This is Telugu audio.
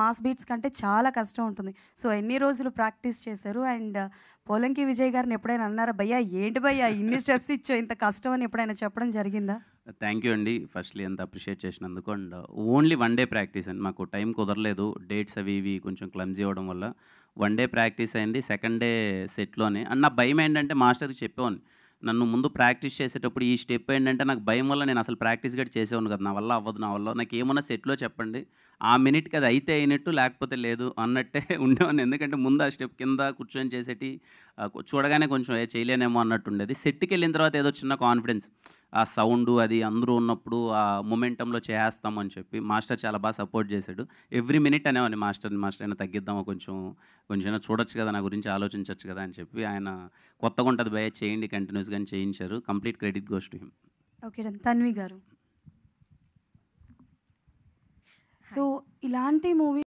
మాస్ బీట్స్ కంటే చాలా కష్టం ఉంటుంది సో ఎన్ని రోజులు ప్రాక్టీస్ చేశారు అండ్ పోలంకి విజయ్ గారిని ఎప్పుడైనా అన్నారా భయ్యా ఏంటి భయ్యా ఇన్ని స్టెప్స్ ఇచ్చో ఇంత కష్టం అని ఎప్పుడైనా చెప్పడం జరిగిందా థ్యాంక్ యూ అండి ఫస్ట్లీ అంత అప్రిషియేట్ చేసినందుకు and only one day practice అండి మాకు టైం కుదరలేదు డేట్స్ అవి ఇవి కొంచెం క్లమ్జీ అవ్వడం వల్ల వన్ డే ప్రాక్టీస్ అయింది సెకండ్ డే సెట్లోనే అండ్ నా భయం ఏంటంటే మాస్టర్కి చెప్పేవాడిని నన్ను ముందు ప్రాక్టీస్ చేసేటప్పుడు ఈ స్టెప్ ఏంటంటే నాకు భయం వల్ల నేను అసలు ప్రాక్టీస్ కూడా చేసేవాను కదా నా వల్ల అవ్వదు నా వల్ల నాకు ఏమన్నా సెట్లో చెప్పండి ఆ మినిట్కి అది అయితే అయినట్టు లేకపోతే లేదు అన్నట్టే ఉండేవాడిని ఎందుకంటే ముందు ఆ స్టెప్ కింద కూర్చొని చేసేటి చూడగానే కొంచెం ఏ చేయలేనేమో అన్నట్టు ఉండేది సెట్కి వెళ్ళిన తర్వాత ఏదో చిన్న కాన్ఫిడెన్స్ ఆ సౌండ్ అది అందరూ ఉన్నప్పుడు ఆ మొమెంటంలో చేస్తాం అని చెప్పి మాస్టర్ చాలా బాగా సపోర్ట్ చేశాడు ఎవ్రీ మినిట్ అనేవాడిని మాస్టర్ని మాస్టర్ అయినా తగ్గిద్దామా కొంచెం కొంచెం చూడొచ్చు కదా నా గురించి ఆలోచించవచ్చు కదా అని చెప్పి ఆయన కొత్తగా ఉంటుంది భయ చేయండి కంటిన్యూస్గా చేయించారు complete credit goes to him okay Tanvi garu so ఇలాంటి మూవీ